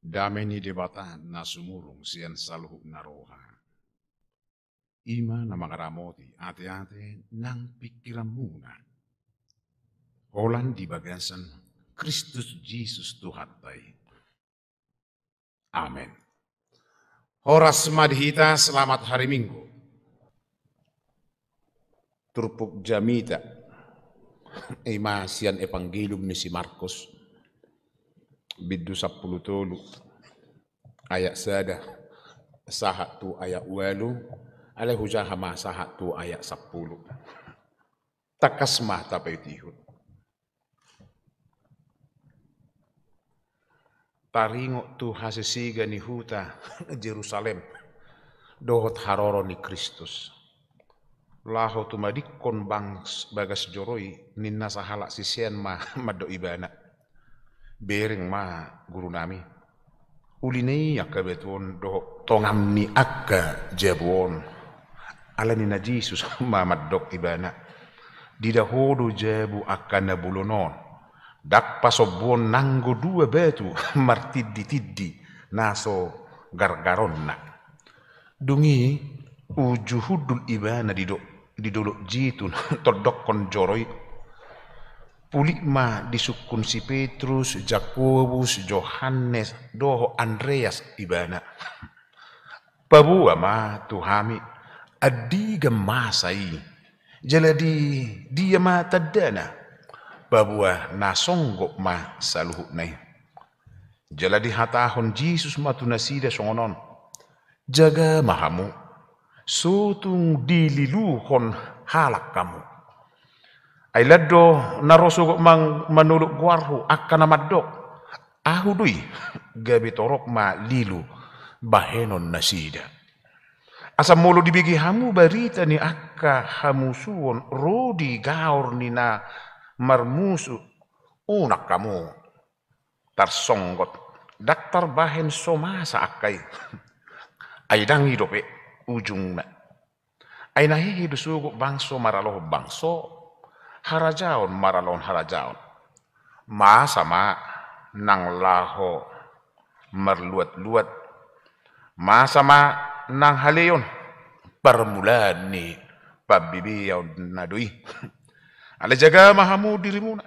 dameni debatan na sumurung sian saluh na Ima na mga ramoti ate-ate ng pikiran muna. Holan di bagasan Kristus Jesus Tuhatay. Amen. Horas madhita selamat hari Minggu. Turpuk jamita. Ima sian epanggilum ni si Markus bidu sepuluh tolu ayak sada sahat tu ayak walu ala hujaha sahat tu ayak takas takasmah tapi tihut taringok tu hasisiga ni huta Jerusalem dohot haroro ni Kristus laho tu madikon bangs bagas joroi ninna sahala sisian ma mado ibana Bering ma guru uli ulinei akka betuun do ni akka jebuon alani na mad dok ibana dida hodo jebu akka na dak dappa sobboon nango dua betu martiddi tiddi naso gargaronna dungi ujuhudul ibana dido didolo jitu todok kon joroi pulikma sukun si Petrus, Jakobus, Johannes, doho Andreas ibana. Pabua ma tuhami adi gemasai, Jadi dia ma tadana. Pabua nasonggo ma saluhu nai. Jadi hatahon Jesus ma tunasida songonon. Jaga mahamu. Sutung dililuhon halak kamu ay laddo mang man guarhu akan akkana maddo ahudui gabi torok ma lilu bahenon nasida asa molo dibigi hamu barita ni akka hamusuon rodi gaur ni na marmusu unak kamu tersonggot daktar bahen somasa akai ai dang dope ujung na ay nahihidusugo bangso maraloh bangso harajaon maralon harajaon. Ma sama nang laho merluat-luat. Ma sama nang Haleon permulaan ni yau nadui. alejaga jaga mahamu dirimu na.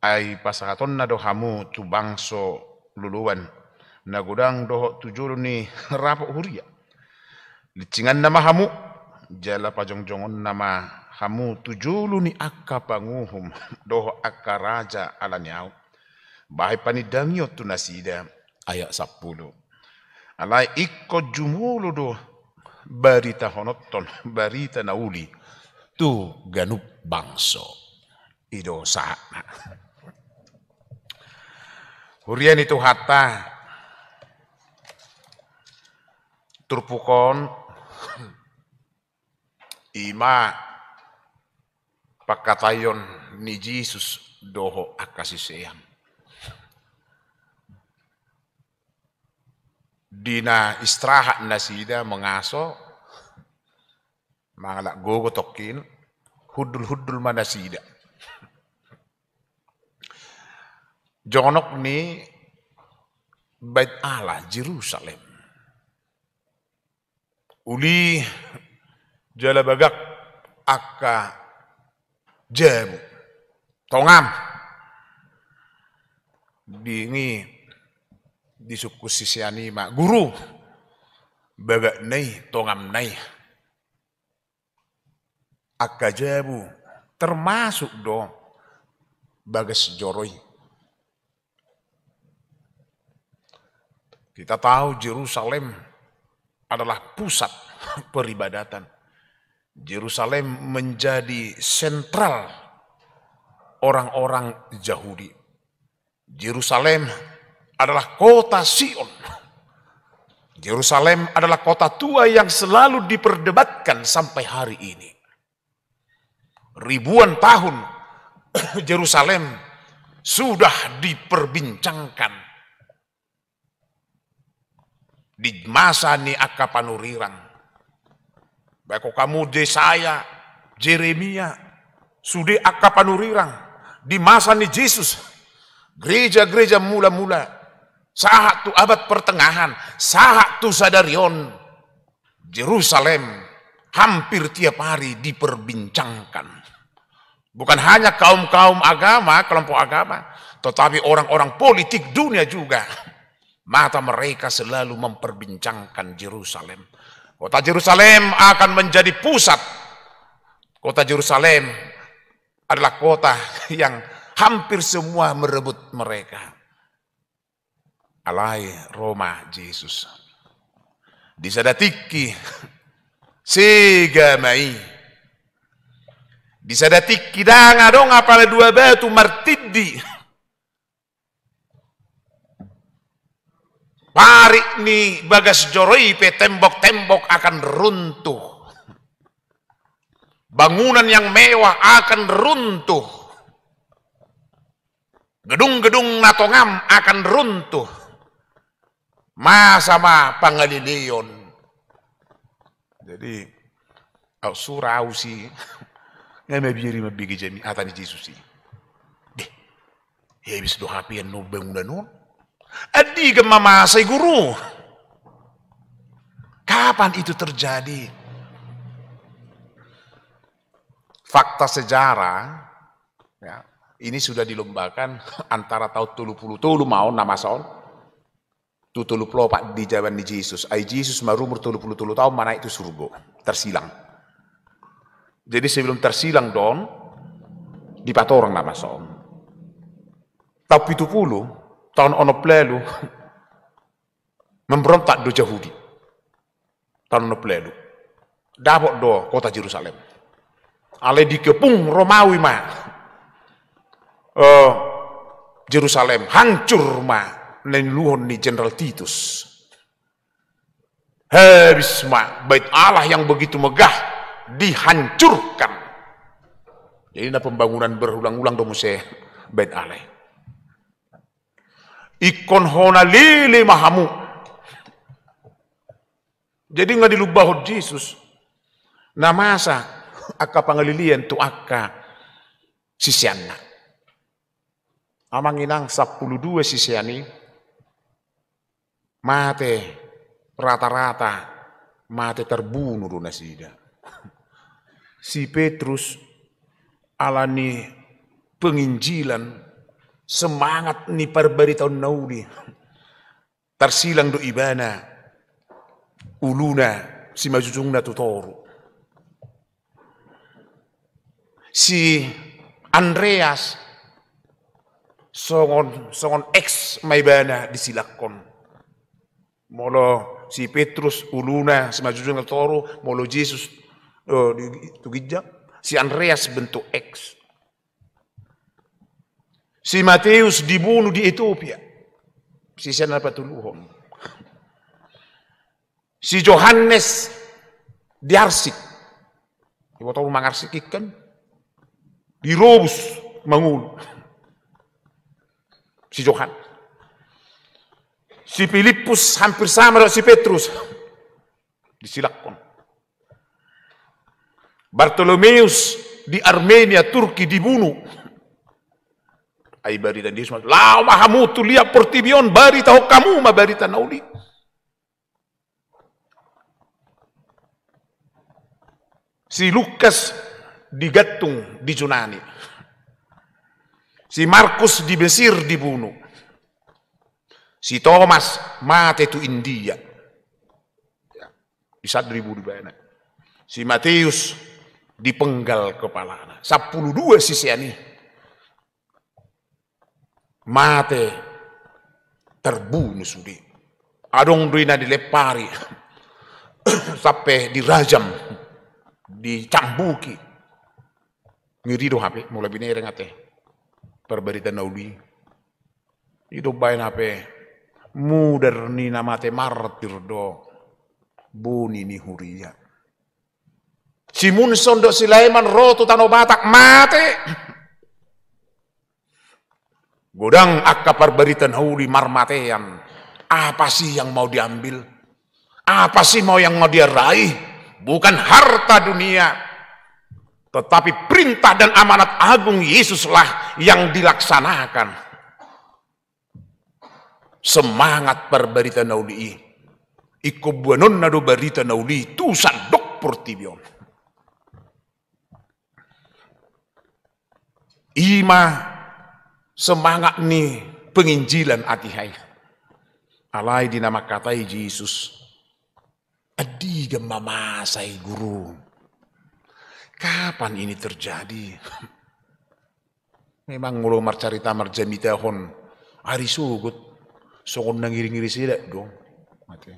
ai pasahaton na do hamu tu bangso luluan. Nagudang doho tujuh ni rapo huria. Licingan nama hamu. Jala pajongjongon nama hamu tujuluni akka panguhum doho akka raja ala nyau bahai tu nasida ayat 10 alai ikko jumulu do barita honotton barita nauli tu ganup bangso ido sa hurian itu hatta turpukon ima pakatayon ni Jesus doho akasisiyam. Di na istirahat na sida mengaso, mga tokin, hudul-hudul man na sida. Jonok ni Bait Allah, Jerusalem. Uli jalabagak akka jam tongam Bingi, ini di sisiani mak guru baga nai tongam nai akajabu termasuk dong bagas joroi kita tahu Jerusalem adalah pusat peribadatan Yerusalem menjadi sentral orang-orang Yahudi. Yerusalem adalah kota Sion. Yerusalem adalah kota tua yang selalu diperdebatkan sampai hari ini. Ribuan tahun Yerusalem sudah diperbincangkan di masa Niaka Panurirang Beko kamu Yesaya, Jeremia, Sude akapanurirang, di masa ni Yesus, gereja-gereja mula-mula, sahak tu abad pertengahan, sahak tu sadarion, Jerusalem hampir tiap hari diperbincangkan. Bukan hanya kaum-kaum agama, kelompok agama, tetapi orang-orang politik dunia juga. Mata mereka selalu memperbincangkan Jerusalem. Kota Jerusalem akan menjadi pusat. Kota Jerusalem adalah kota yang hampir semua merebut mereka. Alai Roma Yesus. Di Jesus. Disadatiki segamai. Disadatiki danga dong apale dua batu martiddi. parik ni bagas pe tembok-tembok akan runtuh. Bangunan yang mewah akan runtuh. Gedung-gedung natongam akan runtuh. Masama pangalilion. Jadi, surausi ngame biri mabigi jami atani jisusi. Deh, ya hebis do hapian no bangunan non mama saya guru. Kapan itu terjadi? Fakta sejarah, ya, ini sudah dilombakan antara tahun tulu puluh tulu mau nama soal. Tutulu pak di jawaban di Yesus. Ai Yesus marumur tulu puluh tulu tahun mana itu surga. Tersilang. Jadi sebelum tersilang don, orang nama soal. Tapi itu puluh, tahun ono plelu memberontak do Yahudi tahun ono plelu dapat do kota Jerusalem ale dikepung Romawi ma uh, Jerusalem hancur ma nen luhon ni Jenderal Titus habis ma bait Allah yang begitu megah dihancurkan jadi na pembangunan berulang-ulang do dong bait Allah ikon hona lili mahamu jadi nggak dilubahod Yesus. Nah masa pangalilian tu akka sisian amang inang 12 sisiani mate rata-rata mate terbunuh dunia sida si Petrus alani penginjilan Semangat ni tahun nauli. Tersilang do ibana. Uluna si majujung na tutoro. Si Andreas songon songon ex maibana disilakon. Molo si Petrus uluna si majujung na tutoro, molo Jesus oh, eh, tugijak Si Andreas bentuk ex. Si Matius dibunuh di Ethiopia. Si Senapatuluhon. Si Johannes diarsik. Ibu tahu kan? Di Robus mengul. Si Johan. Si Filipus hampir sama dengan si Petrus. Disilakkan. Bartolomeus di Armenia, Turki dibunuh. Ai bari dan Yesus la mahamutu lihat portibion bari tahu kamu ma bari tanauli. Si Lukas digatung di Yunani. Si Markus di Mesir dibunuh. Si Thomas mati tu India. Ya, di saat ribu di banyak. Si Matius dipenggal kepala. 12 sisi ini mate terbunuh sudi adong duina dilepari sampai dirajam dicambuki ngiri do hape mulai bini ereng ate perberita nauli itu bain hape muder ni mate martir do buni ni huria Simun sondo silaiman rotu tanobatak mate Godang akapar beritan huli marmatean. Apa sih yang mau diambil? Apa sih mau yang mau dia raih? Bukan harta dunia. Tetapi perintah dan amanat agung Yesuslah yang dilaksanakan. Semangat perberita nauli. Iku buanon nado berita nauli. Tu sandok portibion. Ima semangat nih penginjilan hai. Alai dinamakatai Yesus. Adi gemamasai guru. Kapan ini terjadi? Memang mulu marcarita marjami tahun. Hari sugut. Songon na ngiri-ngiri sidak dong. mati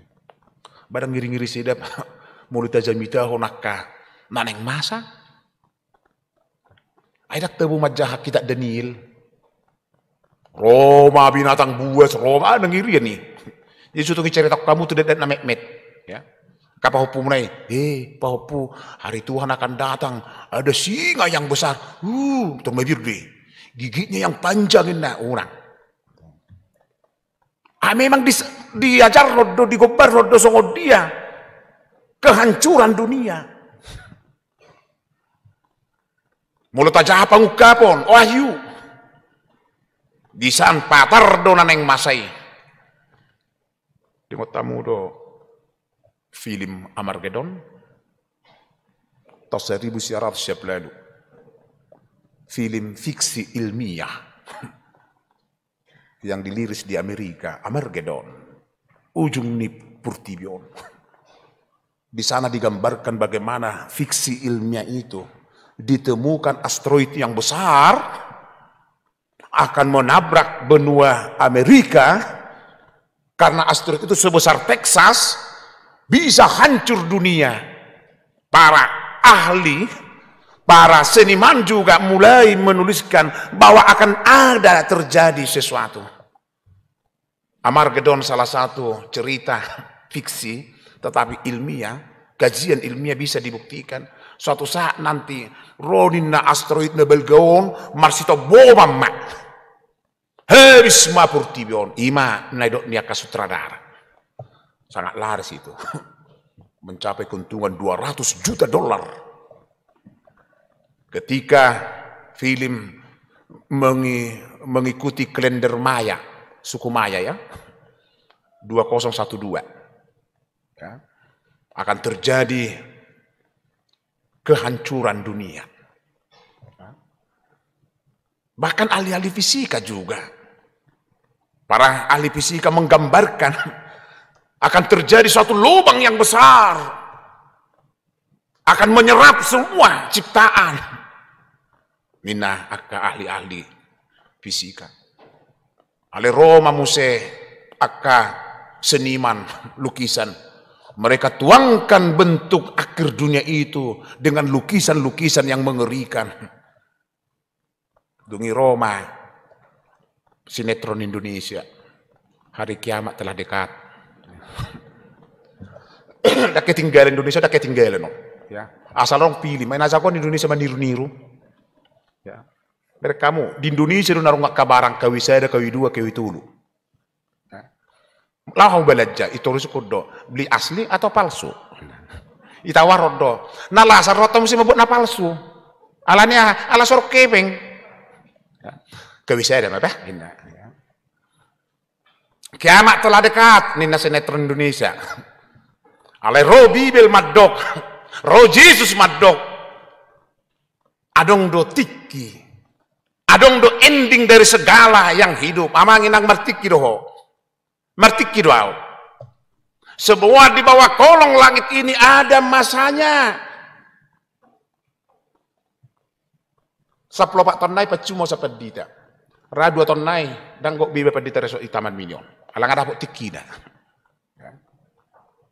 Barang ngiri-ngiri sidak. Mulut tajam tahun akka. Naneng masa? Aidak tebu majah kita Daniel. Roma binatang buas, Roma ah, ngiri ya nih. Jadi suatu cerita kamu tidak dan namek met, ya. Kapa hupu mulai, eh, hupu, hari Tuhan akan datang, ada singa yang besar, uh, tuh mebir deh, giginya yang panjang nah orang. Ah, memang di, diajar rodo digobar rodo songo dia, kehancuran dunia. Mulut aja apa ngukapon, wahyu, oh, di san patar do naneng masai. di tamu do film Amargedon. seribu siarat siap lalu. Film fiksi ilmiah. yang diliris di Amerika, Amargedon. Ujung nip Purtibion. Di sana digambarkan bagaimana fiksi ilmiah itu ditemukan asteroid yang besar akan menabrak benua Amerika karena asteroid itu sebesar Texas bisa hancur dunia. Para ahli, para seniman juga mulai menuliskan bahwa akan ada terjadi sesuatu. Amar Gedon salah satu cerita fiksi tetapi ilmiah, kajian ilmiah bisa dibuktikan Suatu saat nanti Roninna asteroid nebel gaon marsito boba ma. Habis ma purtibion ima naidok niaka sutradara. Sangat laris itu. Mencapai keuntungan 200 juta dolar. Ketika film mengi, mengikuti kalender Maya, suku Maya ya, 2012. Ya. Akan terjadi kehancuran dunia. Bahkan ahli-ahli fisika juga. Para ahli fisika menggambarkan akan terjadi suatu lubang yang besar. Akan menyerap semua ciptaan. Minah akka ahli-ahli fisika. Ahli Roma Musa akka seniman lukisan mereka tuangkan bentuk akhir dunia itu dengan lukisan-lukisan yang mengerikan. Dungi Roma, sinetron Indonesia. Hari kiamat telah dekat. Tak ketinggalan Indonesia, tak ketinggalan. Ya. Asal orang pilih, main asal di Indonesia maniru-niru. Ya. Mereka kamu, di Indonesia lu narung kabarang kawi saya ada kawi dua, kawi tulu. Lahu belajar itu kudo Beli asli atau palsu? Itawar rodo. Nah asar roto mesti mabuk na palsu. Alanya ah, ala sor keping. Ya. Kewisaya ada apa? Indah. Ya. Kiamat telah dekat, Nina Sinetron Indonesia. Ale Robi Bibil madok, ro Jesus madok. Adong do tiki, adong do ending dari segala yang hidup. Amang inang martiki doho. Mertiki doa. Semua di bawah kolong langit ini ada masanya. Saplo pak tonai mau pecuma sapedita. Radua tonai danggok bibe pedita resok taman minion. Alang ada tiki dah. Ya.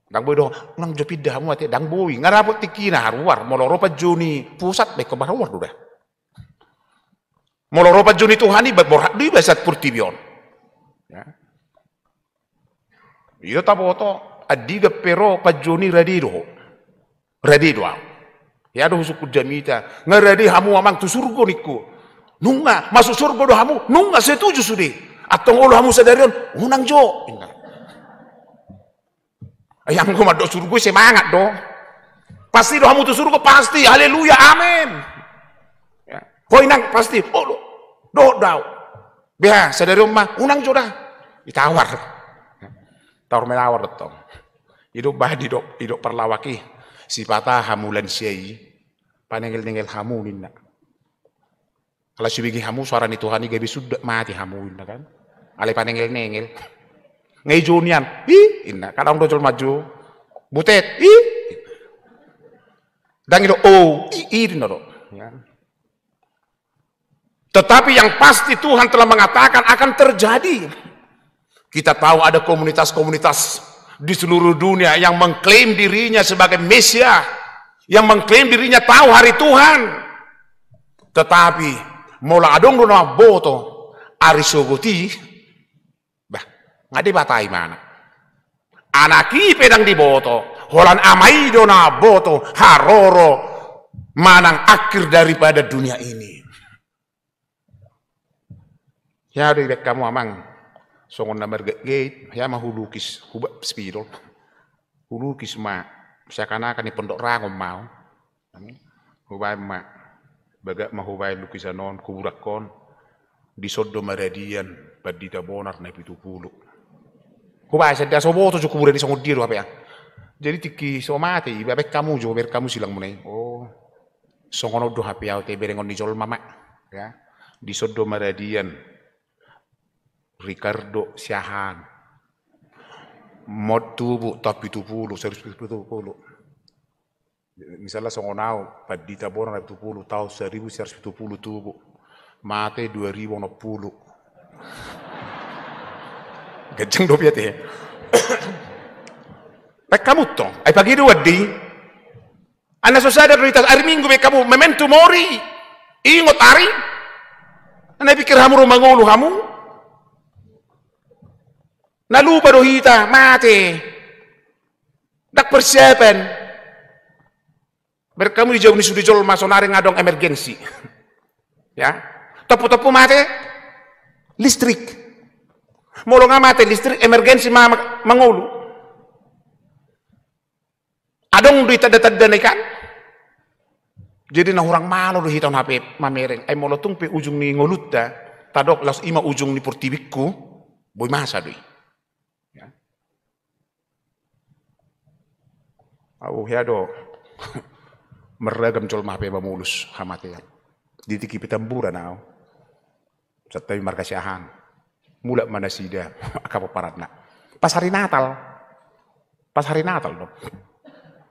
Dang boi dong, nang jo pindah mu ate dang boy ngarapot tiki na haruar moloro juni pusat be ko baruar duda. Moloro pa juni Tuhani bat borak di basat purtibion. Yo taboto adiga pero doh, ready Radido. Ya doh suku jamita. ngeready hamu amang tu surgo niku. Nunga masuk surgo doh hamu. Nunga setuju sudi. Atau ngolo hamu sadarion unang jo. Yang gua do surgo semangat doh. Pasti do hamu tu surgo pasti. Haleluya amin. Ya. Koi pasti. Oh doh doh. Biar sadarion mah unang jo dah. Ditawar menawar to. Ido bah didok idok perlawaki sipata hamulan siai panengel-nengel hamu minna. Kalau bigi hamu suara ni Tuhan gabi sudah mati hamu minna kan. Ale panengel-nengel. junian, Ih, inna orang dojol maju. Butet. Ih. Dan itu oh, i, i, ya. Kan? Tetapi yang pasti Tuhan telah mengatakan akan terjadi. Kita tahu ada komunitas-komunitas di seluruh dunia yang mengklaim dirinya sebagai Mesia, yang mengklaim dirinya tahu hari Tuhan. Tetapi mola adong dona boto arisogoti bah ngade batai mana anaki pedang di boto holan amai dona boto haroro manang akhir daripada dunia ini ya dek kamu amang Songon songonna ya kis hulukis spiro, hulu hulukis ma seakan-akan di pondok rangom mau hmm? hubai ma baga ma hubai lukisan non kuburak kon di soddo meradian badita bonar na pitu pulu hubai sedda soboto cukup kubure di songo diru apa ya jadi tiki somati, bebek kamu jo ber kamu silang munai oh songon do hapiau ya, te berengon di jol mama ya di soddo meradian Ricardo Siahan. Mod tubu tapi tupulu, serius tupulu. Misalnya songonau, padita bona na tupulu, tahu seribu serius tupulu tubu. Mate dua ribu no pulu. Gajeng dopi ate. Ya. Pekamutto, ai pagi dua di. Anak sosial prioritas hari minggu kamu memento mori. Ingot hari. Anak pikir rumah rumangulu hamu na lupa hita mate dak persiapan berkamu dijawab ni sudi masuk masonare ngadong emergensi ya topu-topu mati listrik mau lo mate listrik emergensi ma mengulu adong duit tada tanda kan jadi nah orang malu do hitam hape mamereng ay lo tungpe ujung ni dah tadok las ima ujung ni portibikku boy masa duit Ya au hiado meragam col mape ba mulus hamate ya ditiki pitambura nao satay markasyahan mula manasida akapaparat na pas hari natal pas hari natal dong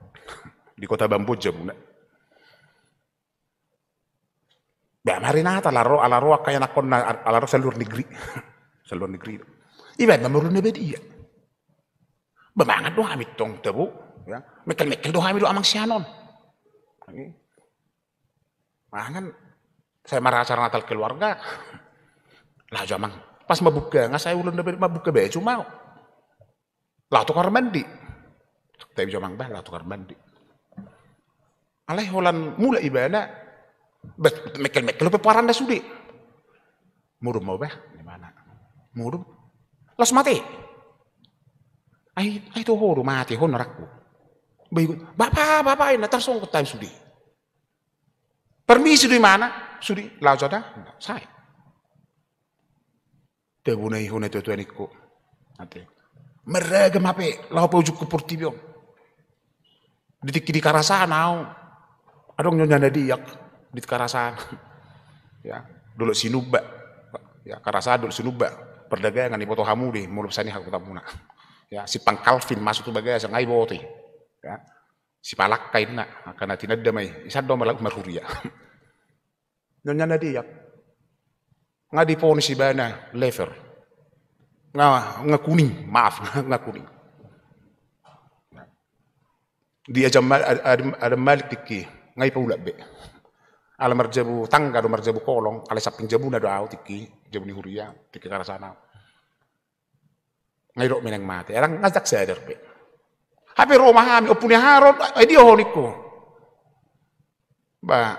di kota bambu jamuna. Bam hari natal laro alaro kaya nakon na alaro seluruh negeri seluruh negeri ibarat namurun dia bamangat dong amit tong tebu ya mikir-mikir tuh hamil amang sianon kan saya marah acara Natal keluarga. Lah jaman pas mabuka nggak saya ulun dapat mabuka be cuma lah tukar mandi. Tapi jaman bah lah tukar mandi. Alai holan mulai ibana bet mekel mekel peparan dah sudi. Murum mau bah di mana? Murum. Los mati. Ai ai tuh horu oh, mati horu oh, rakku. Bapak, bapak, ini tersong ke time sudi. Permisi di mana? Sudi, laut ada? Saya. Tebunai hune tu tuan ikut. Nanti. Mereka mape, lau perujuk ke kepur Ditik di nau. Ada Adong nyonya ada diak di karasa. ya, dulu sinuba. Ya, karasa dulu sinuba. Perdagangan di foto hamu di mulut sani tak tamuna. Ya, si pangkalvin masuk tu bagai, sangai boti. Ya. si palak sipalak kainna kana isa do malak marhuriya na di diyak nga di si bana lever nga nga kuning maaf nga kuning di mal ada malik tikki ngai paula be ala marjabu tangga do marjabu kolong ala saping jabu na do au tikki jabu ni huria tikki sana ngai rok meneng mate erang ngajak saya be hape ro opuni opune haro edio eh, honiko ba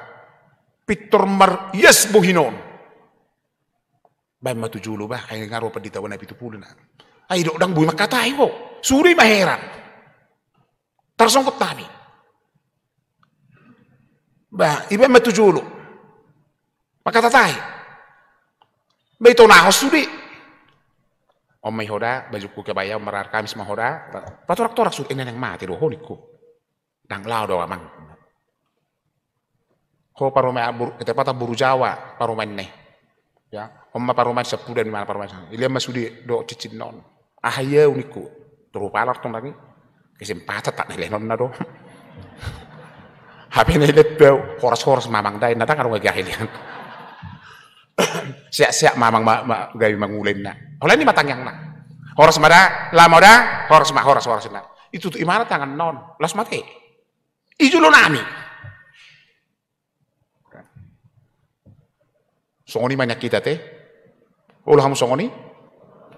pittor mar yes buhinon. ba matu julu ba ay ngaro padita wana pitupulu na ay do dang bui makata ay ho suri maheran tarsongkot kami, ba iba matu julu makata tai Beito na ho suri Omma hoda bajuku kebaya merar kamis mahoda patorak torak sud enen yang mati roh niku dang lao doa mang ho paromai abur kita patah buru jawa paromai ne ya omma paromai sepuh dan mana paromai ilia masudi do cicin non ahaya uniku teru palar tong lagi kesempatan tak nilai non nado nih ini lebih horas-horas mamang dai, nanti kan gak gahilian. Siak-siak mamang ma, ma, gawi mangulen nak. Oleh ini matang yang nak, Horos mada, lamoda, horos mah horos, horos na. Itu tuh imanat tangan non, los mati, Iju lo nami. Songoni banyak kita teh. Ulah kamu songoni?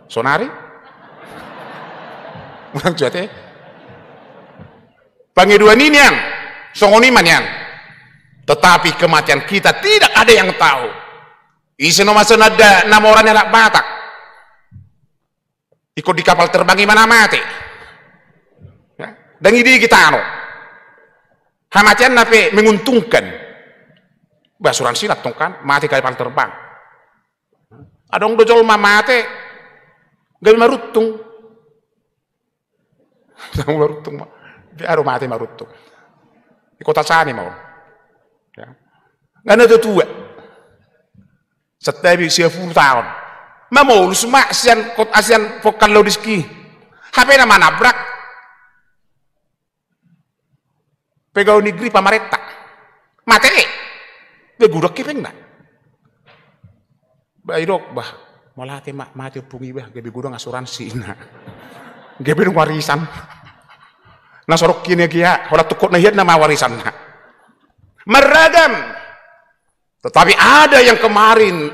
Sonari? Mulang juga teh. Pangeduan ini yang songoni mana yang. Tetapi kematian kita tidak ada yang tahu. Isi nama senada nama orang yang nak batak. Ikut di kapal terbang gimana mati? Ya. Dan ini kita anu. Hamatian nape menguntungkan. Basuran silat tong kan, mati kapal terbang. Ada Adong dojol mama mati, gak marutung. Gak marutung di Biar mati marutung. Di kota mau. Ya. Gak ada tua. Setiap usia puluh tahun ma mo suma asian kot asian pokan lo diski. Hape nama nabrak. pegau negeri pamareta materi de gurok ki dah. bairok bah malah te mak mati pungi bah Gue gurok asuransi na bingung warisan na sorok kini kia ya. kalau tukut na hiat nama warisan na tetapi ada yang kemarin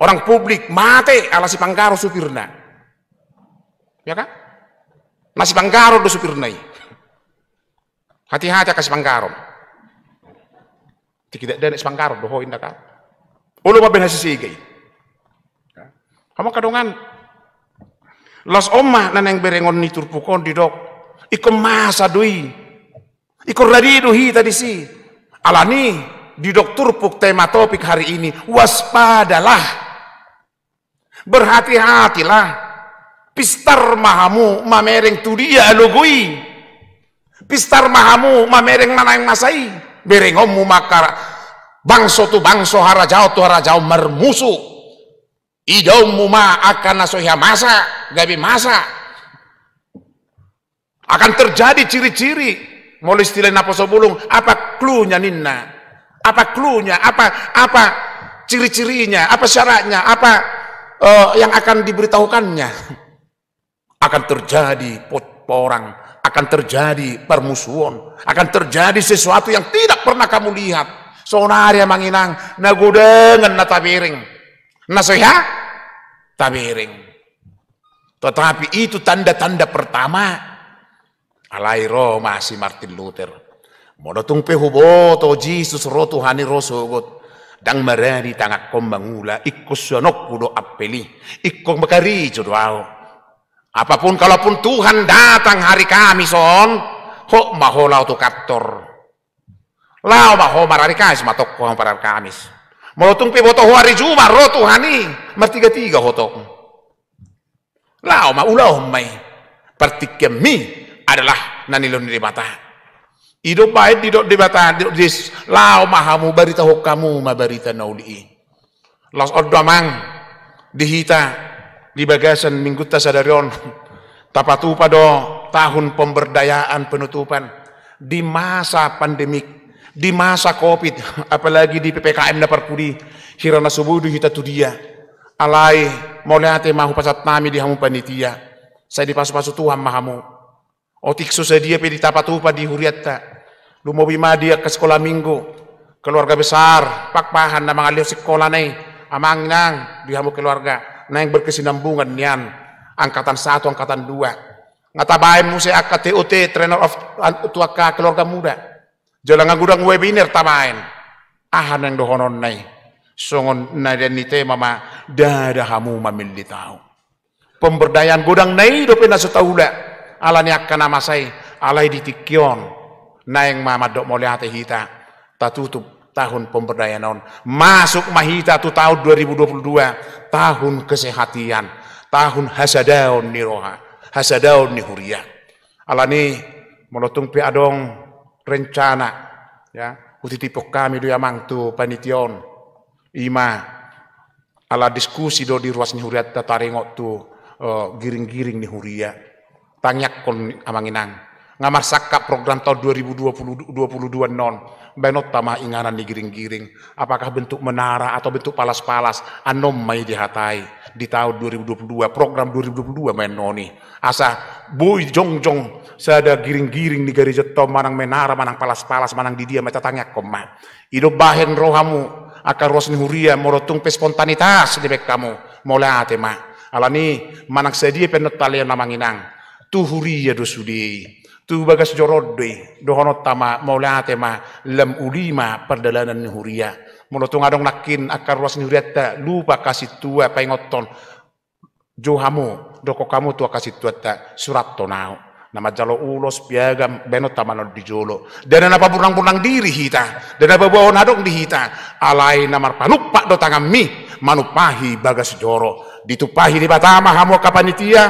orang publik mati ala ah, si Pangkaro supirna ya kan nasi Pangkaro do supirna hati-hati kasih panggaro tidak ada nasi panggaro doho kan? kan ulo ba benasi sige ya. kamu kadungan. los Oma neneng berengon ni turpukon di dok iko masa dui iko radidu hi tadi si alani di dokter puk tema topik hari ini waspadalah berhati-hatilah pistar mahamu mamereng dia logoi pistar mahamu mamereng mana yang masai berengommu makar bangso tu bangso harajau tu harajau mermusu idaumu ma akan nasohya masa gabi masa akan terjadi ciri-ciri mulai istilahnya apa sebulung apa klunya ninna apa klunya Apa apa ciri-cirinya? Apa syaratnya? Apa uh, yang akan diberitahukannya? Akan terjadi porang, akan terjadi permusuhan, akan terjadi sesuatu yang tidak pernah kamu lihat. ya manginang nagudengan natabiring. Nasihat tabiring. Tetapi itu tanda-tanda pertama. Alairo masih Martin Luther. Mono tung pehu huboto Jesus rotu hani Dang marani tangak kom mangula ikko kudo apeli Ikko makari jodoao. Apapun kalaupun Tuhan datang hari kami son. Ho maho tu kaptor. Lau maho marari kais matok ko parar kamis. Mono tung pe boto hari juma ro Tuhani mertiga tiga hotok. Lau ma ulau mai. pertikemi mi adalah nanilun di mata. Hidup baik di bata didok di lao mahamu barita hukamu ma barita nauli. Los odamang dihita di bagasan minggu tasadarion tapatu pada tahun pemberdayaan penutupan di masa pandemik di masa covid apalagi di ppkm dapat kudi hirana subuh dihita tu dia alai mauliate mahu pasat nami di hamu panitia saya dipasu-pasu Tuhan mahamu otik susah dia pedi pada di tak. Lu mau bima dia ke sekolah minggu. Keluarga besar, pak pahan nama ngalih sekolah nih. Amang nang, dihamu keluarga. neng berkesinambungan nian. Angkatan satu, angkatan dua. Ngata baik muse akat TOT, trainer of tua ka keluarga muda. Jalangan gudang webinar tamain. Ahan yang dohonon nai. Songon nai nite mama hamu mamili tahu, Pemberdayaan gudang nai dopena tahu alani akan nama saya alai ditikion Naeng mamadok moliate hita. Tatutup tahun pemberdayaan naon. Masuk mahita tu tahun 2022. Tahun kesehatian. Tahun hasadaun niroha. Hasadaun nihuria. Alani melotung pi adong rencana. Ya. Utitipok kami mang tu panition. Ima ala diskusi do di ruas nihuria tatarengo tu eh, giring-giring nihuria tangyak kon amanginang ngamar sakap program tahun 2020 non benot tama inganan digiring-giring apakah bentuk menara atau bentuk palas-palas anom mai dihatai di tahun 2022 program 2022 main noni asa boy jong jong sada giring-giring di gereja tom manang menara manang palas-palas manang di dia mata tanya koma hidup bahen rohamu akan rosni huria morotung pe spontanitas di kamu mulai ma alani manang sedia penot talian namanginang tuhuri ya dosudi Tu bagas jorod jorode, dohono tama maulate ma lem ulima perdalanan huria. Mulo tu ngadong nakin akar ruas huriata lupa kasih tua pengoton. Johamu, doko kamu tua kasih tua ta surat tonau. Nama jalo ulos piagam benot di dijolo. Dan apa burang-burang diri hita. Dan apa bawa nadong hita Alai namar panupak do tangan mi manupahi bagas joro ditupahi di batama hamu kapanitia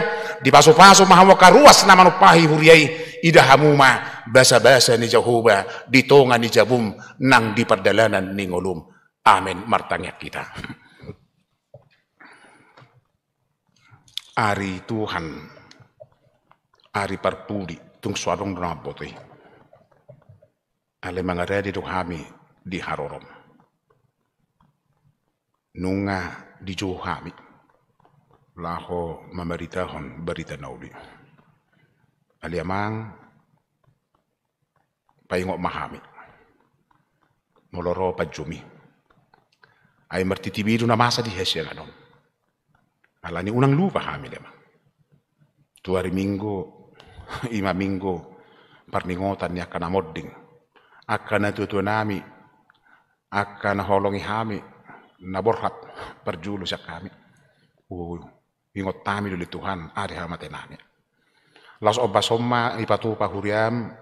di pasu mahamu karuas nama nupahi huriai ida hamuma basa-basa ni jahuba tonga ni jabum nang di perdalanan ningolum amin martanya kita Ari Tuhan Ari parpuli tung suadong donabotoi ale mangare di ruhami di harorom nunga di juhami laho hon berita nauli. Aliamang paingok mahami. Moloro pajumi. Ay martitibido na masa di hesya ganon. Alani unang lupa hami lema. Tuari minggu, ima minggo, parningotan niya kanamodding. Akka na tutunami, nami, holongi hami, naborhat, perjulu siya kami. Uh, tami dulu Tuhan ari hamatenami. Las obasoma ipatu pahuriam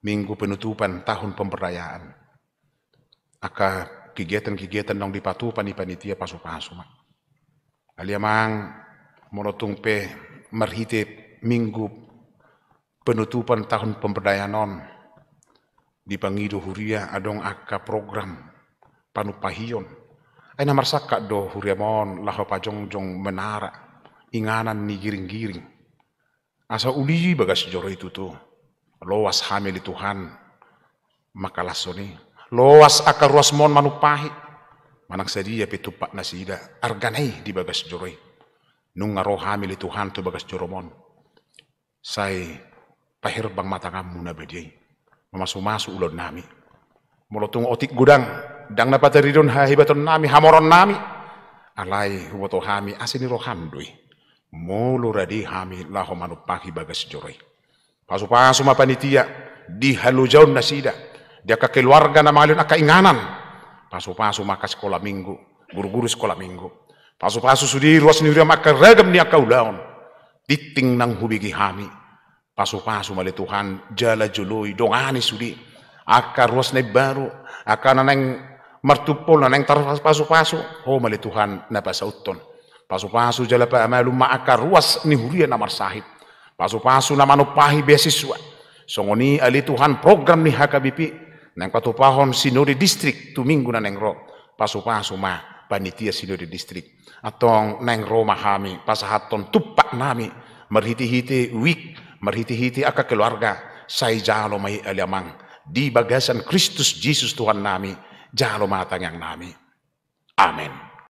minggu penutupan tahun pemberdayaan. Aka kegiatan-kegiatan dong dipatu pani panitia pasu-pasu. Aliamang monotung pe merhite minggu penutupan tahun pemberdayaan non di panggidu huria adong aka program panupahion Aina marsaka do huriamon laho jong menara inganan ni giring-giring. Asa uli bagas joro itu tuh. Loas hamil Tuhan makalasoni. Loas akar mon manupahi. Manang sedia ya petupak nasida arganai di bagas joroi. Nunga roh hamil Tuhan tu bagas joromon. Sai pahir bang mata kamu nabedi. Memasuk-masuk ulon nami. Molotung otik gudang dang dangna pataridon ha hibaton nami hamoron nami alai huwato hami asini rohamdui molo radi hami laho manupaki bagas joroi pasu pasu ma panitia di halu jauh nasida dia kake keluarga nama malun aka inganan pasu pasu maka sekolah minggu guru-guru sekolah minggu pasu pasu sudi ruas nyuri maka ragam ni aka ulaon titing nang hubigi hami pasu pasu male Tuhan jala juloi dongani sudi aka ruas baru akan neng martupol na neng tar pasu-pasu ho oh, mali Tuhan na utton pasu-pasu jala pa amalu akar ruas ni huria na marsahib pasu-pasu na pahi beasiswa songoni ali Tuhan program ni hakabipi neng patupahon sinodi distrik tu minggu na neng ro pasu-pasu ma panitia sinodi distrik atong neng ro mahami pasahaton tupak nami merhiti-hiti week merhiti-hiti akak keluarga saya jalo mai aliamang di bagasan Kristus Yesus Tuhan nami lupa matang yang nami. Amin.